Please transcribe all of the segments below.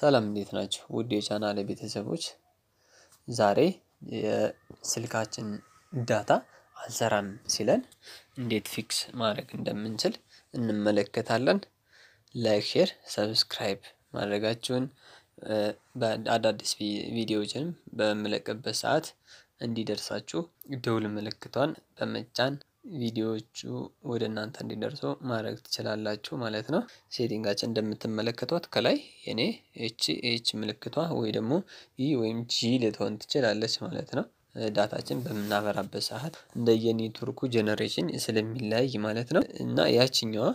ሰላም እንዴት ናችሁ? ውድ የቻናል ቤተሰቦች፣ ዛሬ የስልካችን ዳታ አልሰራም ሲለን እንዴት ፊክስ ማድረግ እንደምንችል እንመለከታለን። ላይክ፣ ሼር፣ ሰብስክራይብ ማድረጋችሁን አዳዲስ ቪዲዮዎችንም በምለቅበት ሰዓት እንዲደርሳችሁ ደውል ምልክቷን በመጫን ቪዲዮዎቹ ወደ እናንተ እንዲደርሱ ማድረግ ትችላላችሁ ማለት ነው። ሴቲንጋችን እንደምትመለከቷት ከላይ የኔ ኤች ኤች ምልክቷ ወይ ደግሞ ኢ ወይም ጂ ልትሆን ትችላለች ማለት ነው። ዳታችን በምናበራበት ሰዓት እንደየኔትወርኩ ጀነሬሽን ስለሚለያይ ማለት ነው እና ያችኛዋ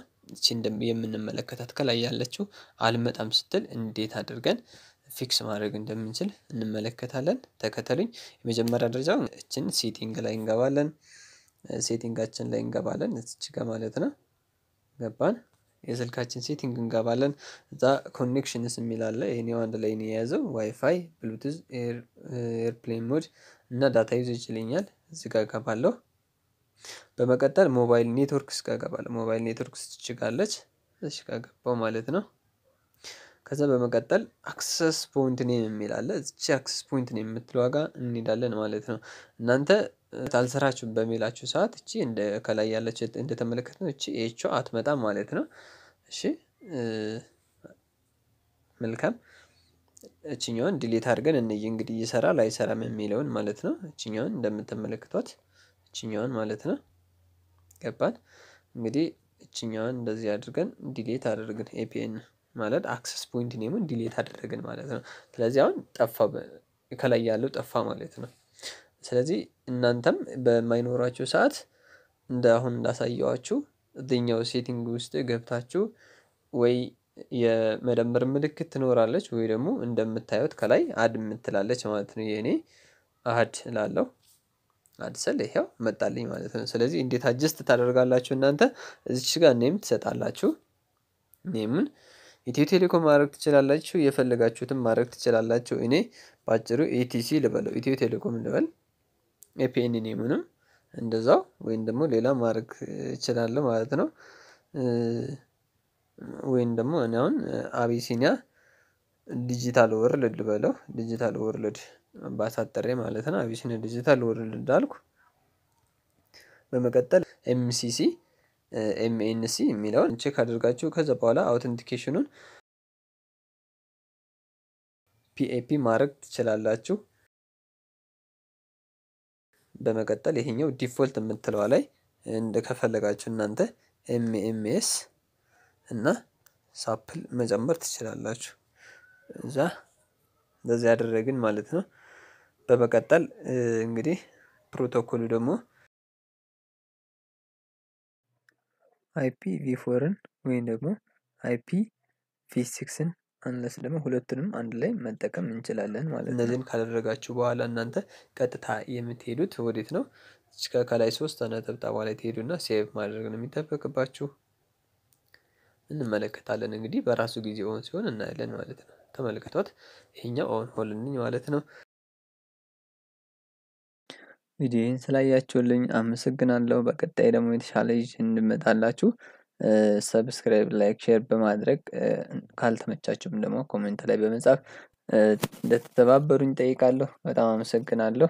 የምንመለከታት ከላይ ያለችው አልመጣም ስትል እንዴት አድርገን ፊክስ ማድረግ እንደምንችል እንመለከታለን። ተከተሉኝ። የመጀመሪያ ደረጃ እችን ሴቲንግ ላይ እንገባለን። ሴቲንጋችን ላይ እንገባለን እዚች ጋ ማለት ነው። ገባን የስልካችን ሴቲንግ እንገባለን። እዛ ኮኔክሽንስ የሚል አለ። አንድ ላይ የያዘው ዋይፋይ፣ ብሉቱዝ፣ ኤርፕሌን ሞድ እና ዳታ ዩዝ ይችልኛል። እዚ ጋ እገባለሁ። በመቀጠል ሞባይል ኔትወርክ እስጋ እገባለሁ። ሞባይል ኔትወርክ ትችጋለች። እሺ ገባው ማለት ነው። ከዛ በመቀጠል አክሰስ ፖይንት ኔም የሚል አለ። እዚች አክሰስ ፖይንት ኔም የምትለዋ ጋር እንሄዳለን ማለት ነው። እናንተ ታልሰራችሁ በሚላችሁ ሰዓት እቺ እንደ ከላይ ያለች እንደተመለከት ነው። እቺ ኤቾ አትመጣም ማለት ነው። እሺ መልካም። እችኛውን ዲሌት አድርገን እንይ እንግዲህ ይሰራል ላይሰራም የሚለውን ማለት ነው። እችኛውን እንደምትመለክቷት እችኛውን ማለት ነው። ገባን እንግዲህ እችኛውን እንደዚህ አድርገን ዲሌት አድርገን ኤፒኤን ማለት አክሰስ ፖይንት ኔሙን ዲሌት አደረግን ማለት ነው። ስለዚህ አሁን ጠፋ፣ ከላይ ያለው ጠፋ ማለት ነው። ስለዚህ እናንተም በማይኖራችሁ ሰዓት እንደ አሁን እንዳሳየዋችሁ እዚኛው ሴቲንግ ውስጥ ገብታችሁ ወይ የመደመር ምልክት ትኖራለች ወይ ደግሞ እንደምታዩት ከላይ አድ የምትላለች ማለት ነው። የእኔ አድ ላለው አድ ስል መጣልኝ ማለት ነው። ስለዚህ እንዴት አጀስት ታደርጋላችሁ እናንተ እዚች ጋር ኔም ትሰጣላችሁ ኔምን ኢትዮ ቴሌኮም ማድረግ ትችላላችሁ። የፈለጋችሁትም ማድረግ ትችላላችሁ። እኔ ባጭሩ ኢቲሲ ልበለው፣ ኢትዮ ቴሌኮም ልበል። ኤፒኤን ኔሙንም እንደዛው ወይም ደግሞ ሌላ ማድረግ እችላለሁ ማለት ነው። ወይም ደግሞ እኔ አሁን አቢሲኒያ ዲጂታል ወርልድ ልበለው፣ ዲጂታል ወርልድ ባሳጠሬ ማለት ነው። አቢሲኒያ ዲጂታል ወርልድ አልኩ። በመቀጠል ኤምሲሲ ኤምኤንሲ የሚለውን ቼክ አድርጋችሁ ከዛ በኋላ አውተንቲኬሽኑን ፒኤፒ ማድረግ ትችላላችሁ። በመቀጠል ይሄኛው ዲፎልት የምትለዋ ላይ ከፈለጋችሁ እናንተ ኤምኤምኤስ እና ሳፕል መጨመር ትችላላችሁ። እዛ እንደዚህ ያደረግን ማለት ነው። በመቀጠል እንግዲህ ፕሮቶኮሉ ደግሞ አይፒቪ 4 ወይም ደግሞ አይፒ ቪ 6 አንለስ ደግሞ ሁለቱንም አንድ ላይ መጠቀም እንችላለን ማለት ነው። እነዚህን ካደረጋችሁ በኋላ እናንተ ቀጥታ የምትሄዱት ወዴት ነው? እስከ ከላይ ሶስት ነጠብጣባ ላይ ትሄዱና ሴቭ ማድረግ ነው የሚጠበቅባችሁ። እንመለከታለን እንግዲህ በራሱ ጊዜ ኦን ሲሆን እናያለን ማለት ነው። ተመልክቷት ይሄኛው ኦን ሆልንኝ ማለት ነው። ቪዲዮዬን ስላያችሁልኝ አመሰግናለሁ። በቀጣይ ደግሞ የተሻለ ይዤ እንድመጣላችሁ ሰብስክራይብ፣ ላይክ፣ ሼር በማድረግ ካልተመቻችሁም ደግሞ ኮሜንት ላይ በመጻፍ እንደተተባበሩኝ ጠይቃለሁ። በጣም አመሰግናለሁ።